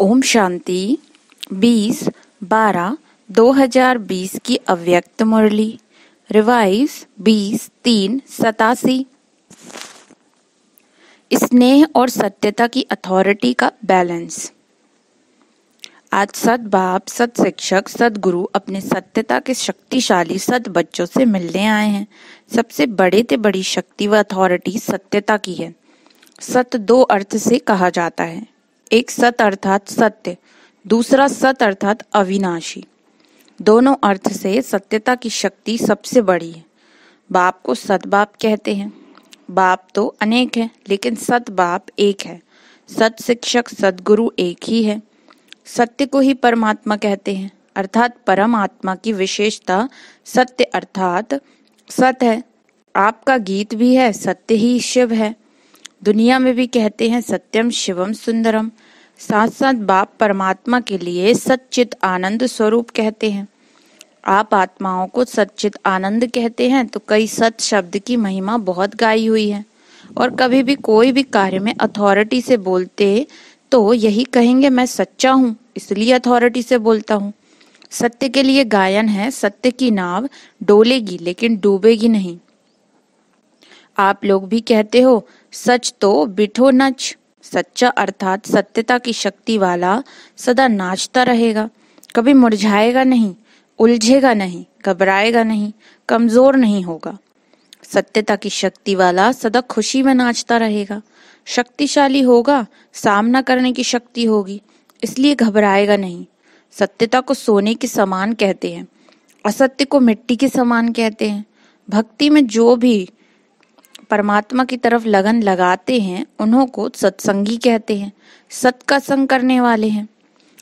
ओम शांति 20 बारह 2020 की अव्यक्त मुरली रिवाइज 20 तीन सतासी स्नेह और सत्यता की अथॉरिटी का बैलेंस आज बाप सद शिक्षक सदगुरु अपने सत्यता के शक्तिशाली सद बच्चों से मिलने आए हैं सबसे बड़े से बड़ी शक्ति व अथॉरिटी सत्यता की है सत दो अर्थ से कहा जाता है एक सत अर्थात सत्य दूसरा सत अर्थात अविनाशी दोनों अर्थ से सत्यता की शक्ति सबसे बड़ी है बाप को सत बाप कहते हैं बाप तो अनेक है लेकिन सत बाप एक है सत शिक्षक सदगुरु एक ही है सत्य को ही परमात्मा कहते हैं अर्थात परमात्मा की विशेषता सत्य अर्थात सत है आपका गीत भी है सत्य ही शिव है दुनिया में भी कहते हैं सत्यम शिवम सुंदरम साथ साथ बाप परमात्मा के लिए सच्चित आनंद स्वरूप कहते हैं आप आत्माओं को सच्चित आनंद कहते हैं तो कई सत शब्द की महिमा बहुत गाई हुई है और कभी भी कोई भी कार्य में अथॉरिटी से बोलते तो यही कहेंगे मैं सच्चा हूँ इसलिए अथॉरिटी से बोलता हूँ सत्य के लिए गायन है सत्य की नाव डोलेगी लेकिन डूबेगी नहीं आप लोग भी कहते हो सच तो बिठो नच सच्चा अर्थात सत्यता की शक्ति वाला सदा नाचता रहेगा कभी मुरझाएगा नहीं उलझेगा नहीं घबराएगा नहीं कमजोर नहीं होगा सत्यता की शक्ति वाला सदा खुशी में नाचता रहेगा शक्तिशाली होगा सामना करने की शक्ति होगी इसलिए घबराएगा नहीं सत्यता को सोने के समान कहते हैं असत्य को मिट्टी के समान कहते हैं भक्ति में जो भी परमात्मा की तरफ लगन लगाते हैं उन्हों को सत्संगी कहते हैं सत का संग करने वाले हैं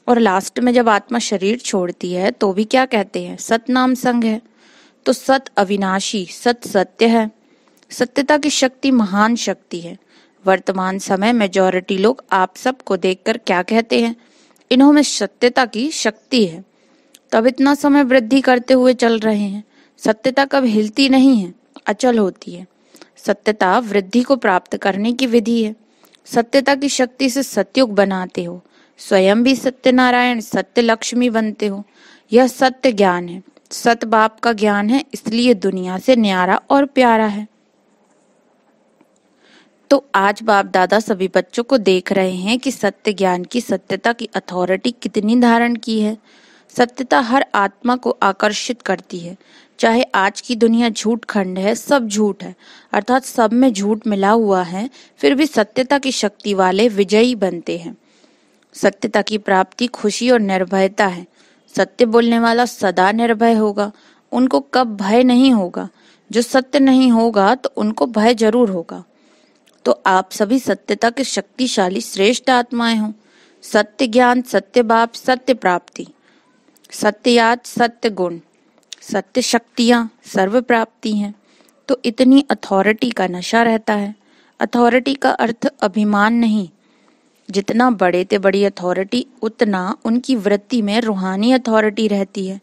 और लास्ट में जब आत्मा शरीर छोड़ती है तो भी क्या कहते हैं सत नाम संग है तो सत अविनाशी सत सत्य है सत्यता की शक्ति महान शक्ति है वर्तमान समय मेजोरिटी लोग आप सबको देखकर क्या कहते हैं इन्हों में सत्यता की शक्ति है तब इतना समय वृद्धि करते हुए चल रहे हैं सत्यता कब हिलती नहीं है अचल होती है सत्यता वृद्धि को प्राप्त करने की विधि है सत्यता की शक्ति से सत्युग बनाते हो स्वयं भी सत्य नारायण सत्य लक्ष्मी बनते हो यह सत्य ज्ञान है सत बाप का ज्ञान है इसलिए दुनिया से न्यारा और प्यारा है तो आज बाप दादा सभी बच्चों को देख रहे हैं कि सत्य ज्ञान की सत्यता की अथॉरिटी कितनी धारण की है सत्यता हर आत्मा को आकर्षित करती है चाहे आज की दुनिया झूठ खंड है सब झूठ है अर्थात सब में झूठ मिला हुआ है फिर भी सत्यता की शक्ति वाले विजयी बनते हैं सत्यता की प्राप्ति खुशी और निर्भयता है सत्य बोलने वाला सदा निर्भय होगा उनको कब भय नहीं होगा जो सत्य नहीं होगा तो उनको भय जरूर होगा तो आप सभी सत्यता के शक्तिशाली श्रेष्ठ आत्माएं हो सत्य ज्ञान सत्य बाप सत्य प्राप्ति सत्य याद सत्य गुण सत्य शक्तियाँ सर्व प्राप्ति हैं तो इतनी अथॉरिटी का नशा रहता है अथॉरिटी का अर्थ अभिमान नहीं जितना बड़े ते बड़ी अथॉरिटी उतना उनकी वृत्ति में रूहानी अथॉरिटी रहती है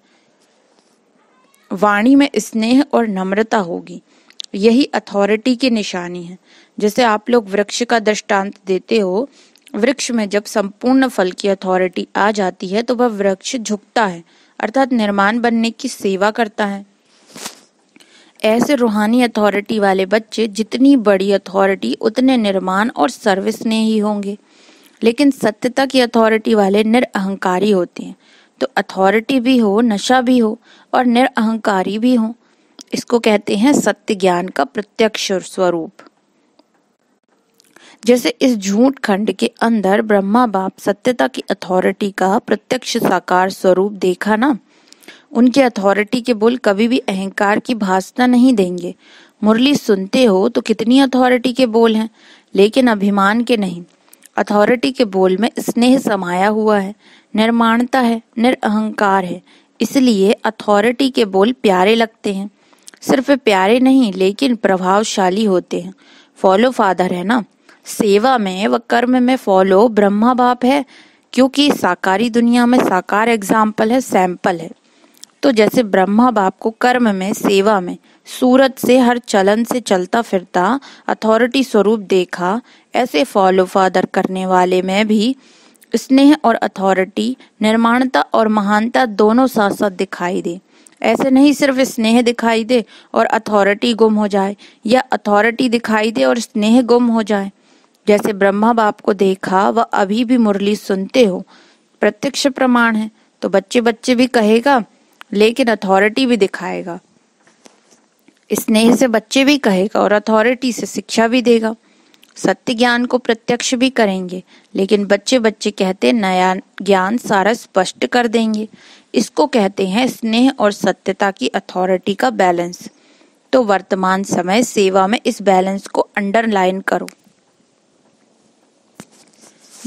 वाणी में स्नेह और नम्रता होगी यही अथॉरिटी की निशानी है जैसे आप लोग वृक्ष का दृष्टांत देते हो वृक्ष में जब संपूर्ण फल की अथॉरिटी आ जाती है तो वह वृक्ष झुकता है अर्थात निर्माण बनने की सेवा करता है ऐसे रूहानी अथॉरिटी वाले बच्चे जितनी बड़ी अथॉरिटी उतने निर्माण और सर्विस ने ही होंगे लेकिन सत्यता की अथॉरिटी वाले निरअहंकारी होते हैं तो अथॉरिटी भी हो नशा भी हो और निरअहंकारी भी हो इसको कहते हैं सत्य ज्ञान का प्रत्यक्ष स्वरूप जैसे इस झूठ खंड के अंदर ब्रह्मा बाप सत्यता की अथॉरिटी का प्रत्यक्ष साकार स्वरूप देखा ना उनकी अथॉरिटी के बोल कभी भी अहंकार की भाषा नहीं देंगे मुरली सुनते हो तो कितनी अथॉरिटी के बोल हैं लेकिन अभिमान के नहीं अथॉरिटी के बोल में स्नेह समाया हुआ है निर्माणता है निरअहंकार है इसलिए अथॉरिटी के बोल प्यारे लगते हैं सिर्फ प्यारे नहीं लेकिन प्रभावशाली होते हैं फॉलो फादर है ना सेवा में व कर्म में फॉलो ब्रह्मा बाप है क्योंकि साकारी दुनिया में साकार एग्जाम्पल है सैंपल है तो जैसे ब्रह्मा बाप को कर्म में सेवा में सूरत से हर चलन से चलता फिरता अथॉरिटी स्वरूप देखा ऐसे फॉलो फादर करने वाले में भी स्नेह और अथॉरिटी निर्माणता और महानता दोनों साथ साथ दिखाई दे ऐसे नहीं सिर्फ स्नेह दिखाई दे और अथॉरिटी गुम हो जाए या अथॉरिटी दिखाई दे और स्नेह गुम हो जाए जैसे ब्रह्मा बाप को देखा वह अभी भी मुरली सुनते हो प्रत्यक्ष प्रमाण है तो बच्चे बच्चे भी कहेगा लेकिन अथॉरिटी भी दिखाएगा स्नेह से बच्चे भी कहेगा और अथॉरिटी से शिक्षा भी देगा सत्य ज्ञान को प्रत्यक्ष भी करेंगे लेकिन बच्चे बच्चे कहते नया ज्ञान सारा स्पष्ट कर देंगे इसको कहते हैं स्नेह और सत्यता की अथॉरिटी का बैलेंस तो वर्तमान समय सेवा में इस बैलेंस को अंडरलाइन करो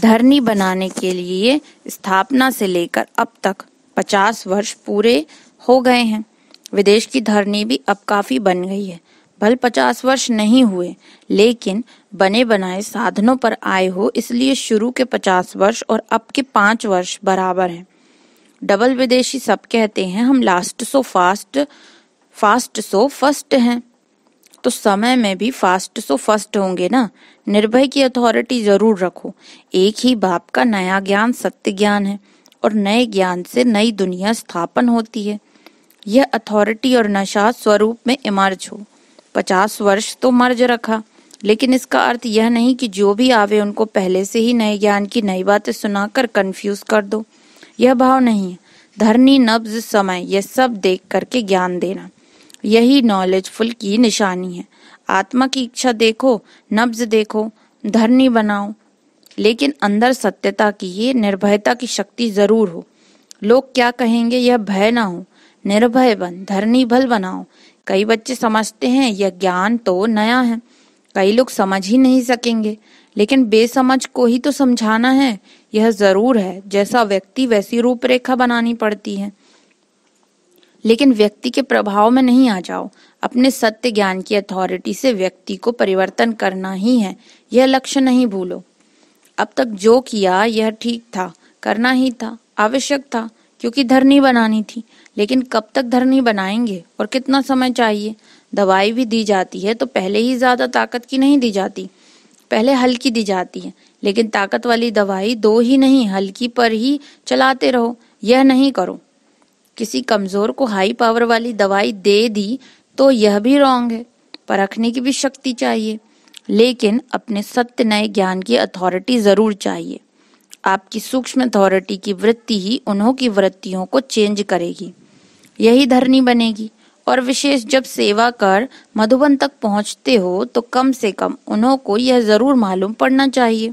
धरनी बनाने के लिए स्थापना से लेकर अब तक 50 वर्ष पूरे हो गए हैं विदेश की धरनी भी अब काफी बन गई है भल पचास वर्ष नहीं हुए लेकिन बने बनाए साधनों पर आए हो इसलिए शुरू के पचास वर्ष और अब के पांच वर्ष बराबर हैं डबल विदेशी सब कहते हैं हम last so fast fast so first हैं तो समय में भी फास्ट सो फर्स्ट होंगे ना निर्भय की अथॉरिटी जरूर रखो एक ही बाप का नया ज्ञान सत्य ज्ञान है और नए ज्ञान से नई दुनिया स्थापन होती है यह अथॉरिटी और नशा स्वरूप में इमर्ज हो पचास वर्ष तो मर्ज रखा लेकिन इसका अर्थ यह नहीं कि जो भी आवे उनको पहले से ही नए ज्ञान की नई बातें सुनाकर कंफ्यूज कर दो यह भाव नहीं है धरनी नब्ज समय यह सब देख करके ज्ञान देना यही नॉलेजफुल की निशानी है आत्मा की इच्छा देखो नब्ज देखो धरनी बनाओ लेकिन अंदर सत्यता की ये निर्भयता की शक्ति जरूर हो लोग क्या कहेंगे यह भय ना हो निर्भय बन धरनी भल बनाओ कई बच्चे समझते हैं यह ज्ञान तो नया है कई लोग समझ ही नहीं सकेंगे लेकिन बेसमझ को ही तो समझाना है यह जरूर है जैसा व्यक्ति वैसी रूपरेखा बनानी पड़ती है लेकिन व्यक्ति के प्रभाव में नहीं आ जाओ अपने सत्य ज्ञान की अथॉरिटी से व्यक्ति को परिवर्तन करना ही है यह लक्ष्य नहीं भूलो अब तक जो किया यह ठीक था करना ही था आवश्यक था क्योंकि धरनी बनानी थी लेकिन कब तक धरनी बनाएंगे और कितना समय चाहिए दवाई भी दी जाती है तो पहले ही ज्यादा ताकत की नहीं दी जाती पहले हल्की दी जाती है लेकिन ताकत वाली दवाई दो ही नहीं हल्की पर ही चलाते रहो यह नहीं करो किसी कमज़ोर को हाई पावर वाली दवाई दे दी तो यह भी रॉन्ग है परखने की भी शक्ति चाहिए लेकिन अपने सत्य नए ज्ञान की अथॉरिटी ज़रूर चाहिए आपकी सूक्ष्म अथॉरिटी की वृत्ति ही उन्हों की वृत्तियों को चेंज करेगी यही धरनी बनेगी और विशेष जब सेवा कर मधुबन तक पहुंचते हो तो कम से कम उन्हों को यह जरूर मालूम पड़ना चाहिए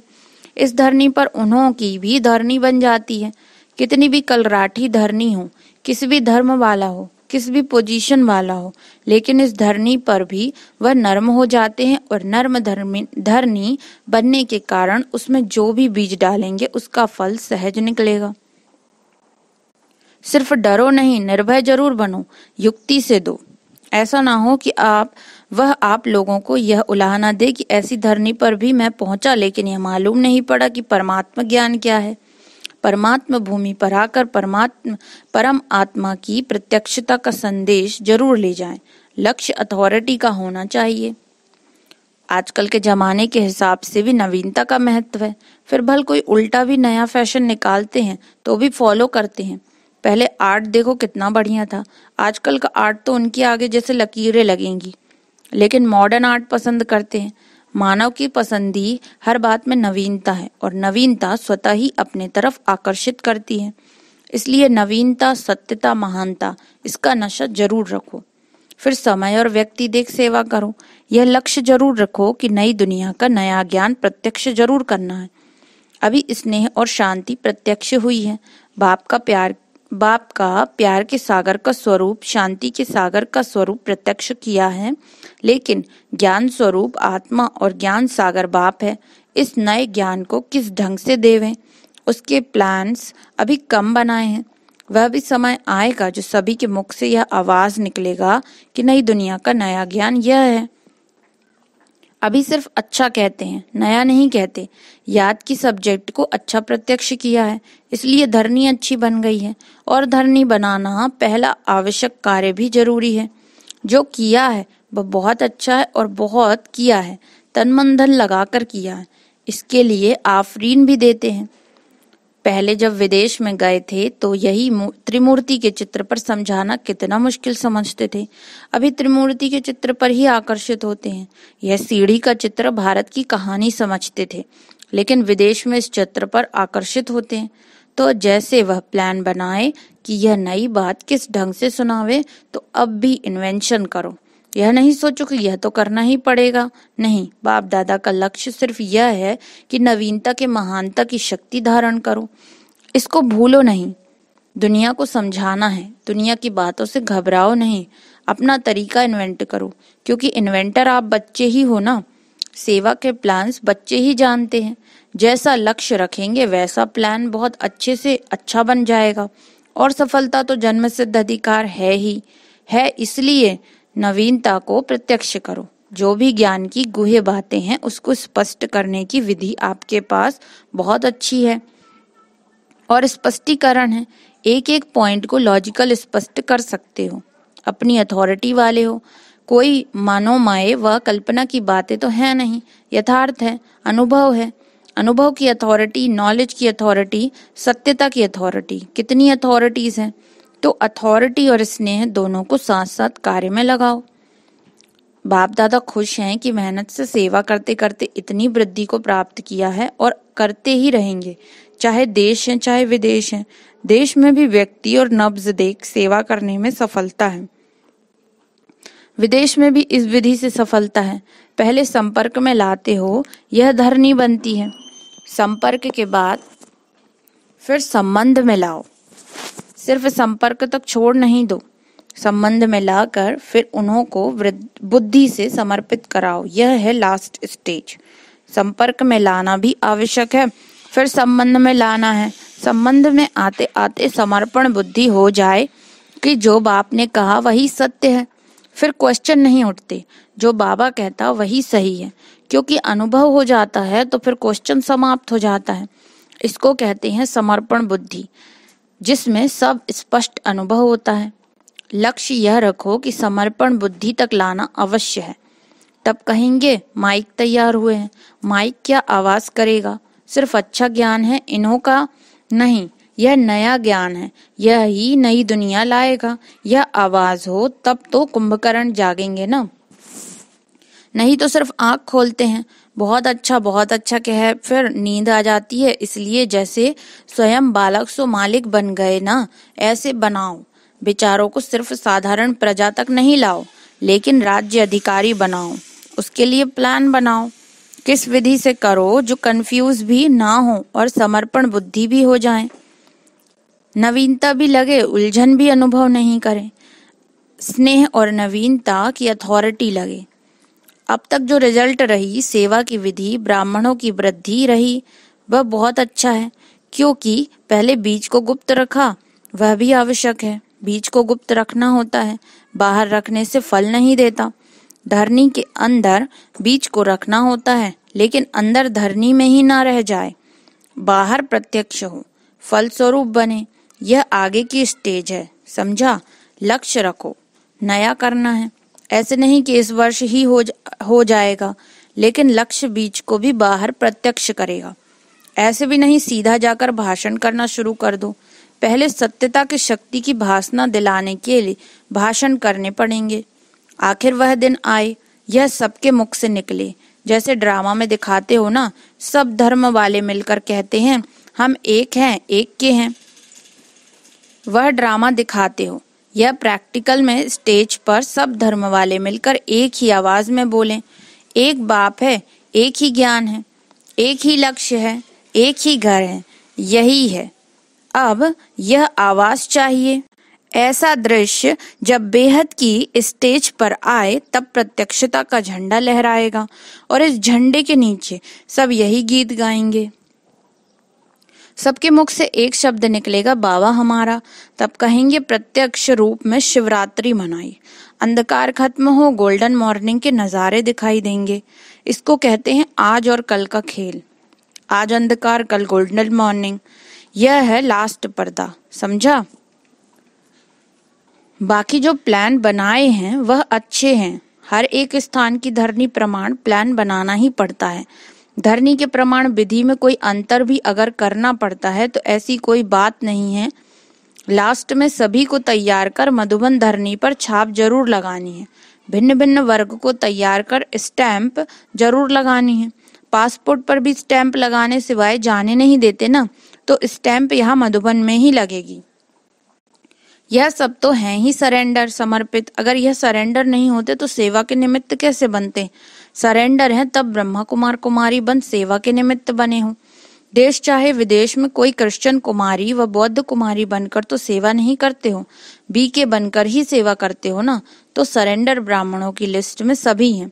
इस धरनी पर उन्हों की भी धरनी बन जाती है कितनी भी कलराठी धरनी हो किसी भी धर्म वाला हो किस भी पोजीशन वाला हो लेकिन इस धरनी पर भी वह नर्म हो जाते हैं और नर्म धर्मी धरनी बनने के कारण उसमें जो भी बीज डालेंगे उसका फल सहज निकलेगा सिर्फ डरो नहीं निर्भय जरूर बनो युक्ति से दो ऐसा ना हो कि आप वह आप लोगों को यह उलाहना दे कि ऐसी धरनी पर भी मैं पहुंचा लेकिन यह मालूम नहीं पड़ा कि परमात्मा ज्ञान क्या है परमात्म भूमि पर आकर परमात्म परम आत्मा की प्रत्यक्षता का संदेश जरूर ले जाएं। लक्ष्य अथॉरिटी का होना चाहिए आजकल के जमाने के हिसाब से भी नवीनता का महत्व है फिर भल कोई उल्टा भी नया फैशन निकालते हैं तो भी फॉलो करते हैं पहले आर्ट देखो कितना बढ़िया था आजकल का आर्ट तो उनके आगे जैसे लकीरें लगेंगी लेकिन मॉडर्न आर्ट पसंद करते हैं मानव की पसंदी हर बात में नवीनता है और नवीनता स्वतः ही अपने तरफ आकर्षित करती है इसलिए नवीनता सत्यता महानता इसका नशा जरूर रखो फिर समय और व्यक्ति देख सेवा करो यह लक्ष्य जरूर रखो कि नई दुनिया का नया ज्ञान प्रत्यक्ष जरूर करना है अभी स्नेह और शांति प्रत्यक्ष हुई है बाप का प्यार बाप का प्यार के सागर का स्वरूप शांति के सागर का स्वरूप प्रत्यक्ष किया है लेकिन ज्ञान स्वरूप आत्मा और ज्ञान सागर बाप है इस नए ज्ञान को किस ढंग से देवें उसके प्लान्स अभी कम बनाए हैं वह भी समय आएगा जो सभी के मुख से यह आवाज निकलेगा कि नई दुनिया का नया ज्ञान यह है अभी सिर्फ अच्छा कहते हैं नया नहीं कहते याद की सब्जेक्ट को अच्छा प्रत्यक्ष किया है इसलिए धरनी अच्छी बन गई है और धरनी बनाना पहला आवश्यक कार्य भी जरूरी है जो किया है वह बहुत अच्छा है और बहुत किया है तन मन धन कर किया है इसके लिए आफरीन भी देते हैं पहले जब विदेश में गए थे तो यही त्रिमूर्ति के चित्र पर समझाना कितना मुश्किल समझते थे अभी त्रिमूर्ति के चित्र पर ही आकर्षित होते हैं यह सीढ़ी का चित्र भारत की कहानी समझते थे लेकिन विदेश में इस चित्र पर आकर्षित होते हैं तो जैसे वह प्लान बनाए कि यह नई बात किस ढंग से सुनावे तो अब भी इन्वेंशन करो यह नहीं सोचो कि यह तो करना ही पड़ेगा नहीं बाप दादा का लक्ष्य सिर्फ यह है कि नवीनता के महानता की शक्ति धारण करो इसको भूलो नहीं दुनिया को समझाना है दुनिया की बातों से घबराओ नहीं अपना तरीका इन्वेंट करो क्योंकि इन्वेंटर आप बच्चे ही हो ना सेवा के प्लान्स बच्चे ही जानते हैं जैसा लक्ष्य रखेंगे वैसा प्लान बहुत अच्छे से अच्छा बन जाएगा और सफलता तो जन्म सिद्ध अधिकार है ही है इसलिए नवीनता को प्रत्यक्ष करो जो भी ज्ञान की गुहे बातें हैं उसको स्पष्ट करने की विधि आपके पास बहुत अच्छी है और स्पष्टीकरण है एक एक पॉइंट को लॉजिकल स्पष्ट कर सकते हो अपनी अथॉरिटी वाले हो कोई मानो माए व कल्पना की बातें तो है नहीं यथार्थ है अनुभव है अनुभव की अथॉरिटी नॉलेज की अथॉरिटी सत्यता की अथॉरिटी कितनी अथॉरिटीज हैं तो अथॉरिटी और स्नेह दोनों को साथ साथ कार्य में लगाओ बाप दादा खुश हैं कि मेहनत से सेवा करते करते इतनी वृद्धि को प्राप्त किया है और करते ही रहेंगे चाहे देश है चाहे विदेश है देश में भी व्यक्ति और नब्ज देख सेवा करने में सफलता है विदेश में भी इस विधि से सफलता है पहले संपर्क में लाते हो यह धरनी बनती है संपर्क के बाद फिर संबंध में लाओ सिर्फ संपर्क तक छोड़ नहीं दो संबंध में लाकर फिर उन्हों को बुद्धि से समर्पित कराओ यह है लास्ट स्टेज संपर्क में लाना भी आवश्यक है फिर संबंध में लाना है संबंध में आते आते समर्पण बुद्धि हो जाए कि जो बाप ने कहा वही सत्य है फिर क्वेश्चन नहीं उठते जो बाबा कहता वही सही है क्योंकि अनुभव हो जाता है तो फिर क्वेश्चन समाप्त हो जाता है इसको कहते हैं समर्पण बुद्धि जिसमें सब स्पष्ट अनुभव होता है लक्ष्य यह रखो कि समर्पण बुद्धि तक लाना अवश्य है तब कहेंगे माइक तैयार हुए हैं माइक क्या आवाज करेगा सिर्फ अच्छा ज्ञान है इन्हों का नहीं यह नया ज्ञान है यह ही नई दुनिया लाएगा यह आवाज हो तब तो कुंभकर्ण जागेंगे ना नहीं तो सिर्फ आंख खोलते हैं बहुत अच्छा बहुत अच्छा कह फिर नींद आ जाती है इसलिए जैसे स्वयं बालक सो मालिक बन गए ना ऐसे बनाओ बेचारों को सिर्फ साधारण प्रजा तक नहीं लाओ लेकिन राज्य अधिकारी बनाओ उसके लिए प्लान बनाओ किस विधि से करो जो कंफ्यूज भी ना हो और समर्पण बुद्धि भी हो जाए नवीनता भी लगे उलझन भी अनुभव नहीं करें स्नेह और नवीनता की अथॉरिटी लगे अब तक जो रिजल्ट रही सेवा की विधि ब्राह्मणों की वृद्धि रही वह बहुत अच्छा है क्योंकि पहले बीज को गुप्त रखा वह भी आवश्यक है बीज को गुप्त रखना होता है बाहर रखने से फल नहीं देता धरनी के अंदर बीज को रखना होता है लेकिन अंदर धरनी में ही ना रह जाए बाहर प्रत्यक्ष हो फल स्वरूप बने यह आगे की स्टेज है समझा लक्ष्य रखो नया करना है ऐसे नहीं कि इस वर्ष ही हो हो जाएगा लेकिन लक्ष्य बीच को भी बाहर प्रत्यक्ष करेगा ऐसे भी नहीं सीधा जाकर भाषण करना शुरू कर दो पहले सत्यता की शक्ति की भाषण दिलाने के लिए भाषण करने पड़ेंगे आखिर वह दिन आए यह सबके मुख से निकले जैसे ड्रामा में दिखाते हो ना सब धर्म वाले मिलकर कहते हैं हम एक हैं एक के हैं वह ड्रामा दिखाते हो यह प्रैक्टिकल में स्टेज पर सब धर्म वाले मिलकर एक ही आवाज में बोलें एक बाप है एक ही ज्ञान है एक ही लक्ष्य है एक ही घर है यही है अब यह आवाज चाहिए ऐसा दृश्य जब बेहद की स्टेज पर आए तब प्रत्यक्षता का झंडा लहराएगा और इस झंडे के नीचे सब यही गीत गाएंगे सबके मुख से एक शब्द निकलेगा बाबा हमारा तब कहेंगे प्रत्यक्ष रूप में शिवरात्रि मनाई अंधकार खत्म हो गोल्डन मॉर्निंग के नज़ारे दिखाई देंगे इसको कहते हैं आज और कल का खेल आज अंधकार कल गोल्डन मॉर्निंग यह है लास्ट पर्दा समझा बाकी जो प्लान बनाए हैं वह अच्छे हैं हर एक स्थान की धरनी प्रमाण प्लान बनाना ही पड़ता है धरनी के प्रमाण विधि में कोई अंतर भी अगर करना पड़ता है तो ऐसी कोई बात नहीं है लास्ट में सभी को तैयार कर मधुबन धरनी पर छाप जरूर लगानी है भिन्न भिन्न वर्ग को तैयार कर स्टैंप जरूर लगानी है पासपोर्ट पर भी स्टैंप लगाने सिवाय जाने नहीं देते ना तो स्टैंप यहाँ मधुबन में ही लगेगी यह सब तो है ही सरेंडर समर्पित अगर यह सरेंडर नहीं होते तो सेवा के निमित्त कैसे बनते सरेंडर हैं तब ब्रह्मा कुमार कुमारी बन सेवा के निमित्त बने हों देश चाहे विदेश में कोई क्रिश्चियन कुमारी व बौद्ध कुमारी बनकर तो सेवा नहीं करते हो बी के बनकर ही सेवा करते हो ना तो सरेंडर ब्राह्मणों की लिस्ट में सभी हैं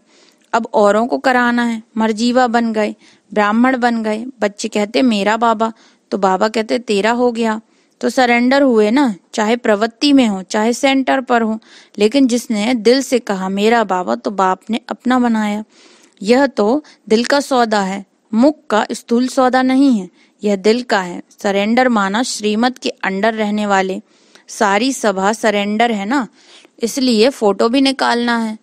अब औरों को कराना है मरजीवा बन गए ब्राह्मण बन गए बच्चे कहते मेरा बाबा तो बाबा कहते तेरा हो गया तो सरेंडर हुए ना चाहे प्रवृत्ति में हो चाहे सेंटर पर हो लेकिन जिसने दिल से कहा मेरा बाबा तो बाप ने अपना बनाया यह तो दिल का सौदा है मुख का स्थूल सौदा नहीं है यह दिल का है सरेंडर माना श्रीमत के अंडर रहने वाले सारी सभा सरेंडर है ना इसलिए फोटो भी निकालना है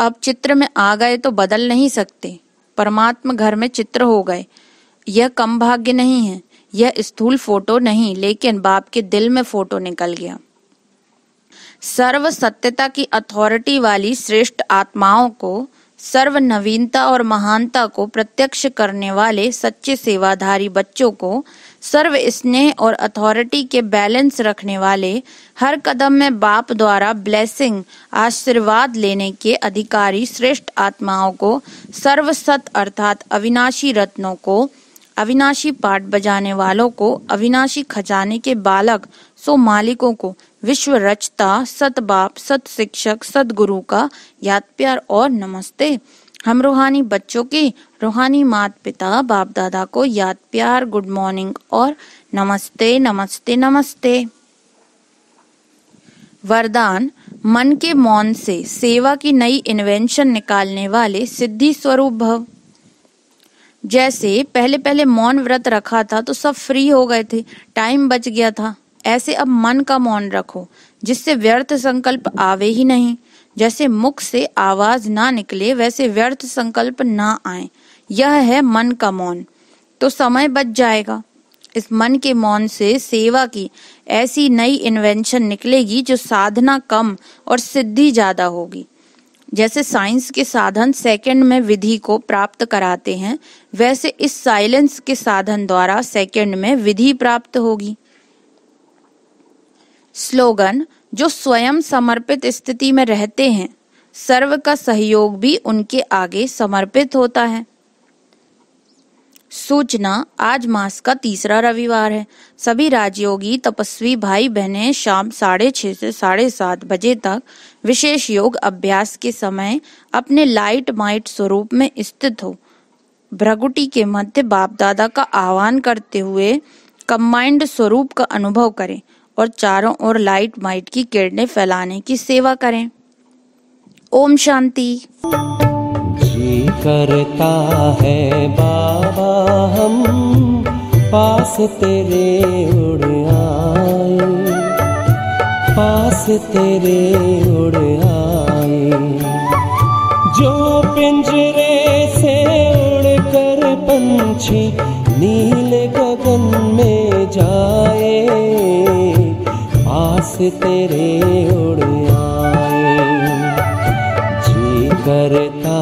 अब चित्र में आ गए तो बदल नहीं सकते परमात्मा घर में चित्र हो गए यह कम भाग्य नहीं है यह स्थूल फोटो नहीं लेकिन बाप के दिल में फोटो निकल गया सर्व सत्यता की अथॉरिटी वाली श्रेष्ठ आत्माओं को सर्व नवीनता और महानता को प्रत्यक्ष करने वाले सच्चे सेवाधारी बच्चों को सर्व स्नेह और अथॉरिटी के बैलेंस रखने वाले हर कदम में बाप द्वारा ब्लेसिंग आशीर्वाद लेने के अधिकारी श्रेष्ठ आत्माओं को सर्व सत अर्थात अविनाशी रत्नों को अविनाशी पाठ बजाने वालों को अविनाशी खजाने के बालक सो मालिकों को विश्व रचता सत बाप सत शिक्षक सत गुरु का याद प्यार और नमस्ते हम रूहानी बच्चों के रूहानी मात पिता बाप दादा को याद प्यार गुड मॉर्निंग और नमस्ते नमस्ते नमस्ते वरदान मन के मौन से सेवा की नई इन्वेंशन निकालने वाले सिद्धि स्वरूप भव जैसे पहले पहले मौन व्रत रखा था तो सब फ्री हो गए थे टाइम बच गया था ऐसे अब मन का मौन रखो जिससे व्यर्थ संकल्प आवे ही नहीं जैसे मुख से आवाज ना निकले वैसे व्यर्थ संकल्प ना आए यह है मन का मौन तो समय बच जाएगा इस मन के मौन से सेवा की ऐसी नई इन्वेंशन निकलेगी जो साधना कम और सिद्धि ज्यादा होगी जैसे साइंस के साधन सेकंड में विधि को प्राप्त कराते हैं वैसे इस साइलेंस के साधन द्वारा सेकंड में विधि प्राप्त होगी स्लोगन जो स्वयं समर्पित स्थिति में रहते हैं सर्व का सहयोग भी उनके आगे समर्पित होता है सूचना आज मास का तीसरा रविवार है सभी राजयोगी तपस्वी भाई बहनें शाम साढ़े छः से साढ़े सात बजे तक विशेष योग अभ्यास के समय अपने लाइट माइट स्वरूप में स्थित हो भ्रगुटी के मध्य बाप दादा का आह्वान करते हुए कम्बाइंड स्वरूप का अनुभव करें और चारों ओर लाइट माइट की किरणें फैलाने की सेवा करें ओम शांति करता है बाबा हम पास तेरे उड़ आए पास तेरे उड़ आए जो पिंजरे से उड़कर पंछी नील गगन में जाए पास तेरे उड़ आए करता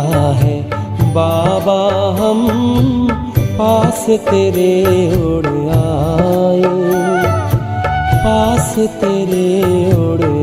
है बाबा हम पास तेरे उड़ आए पास तेरे उड़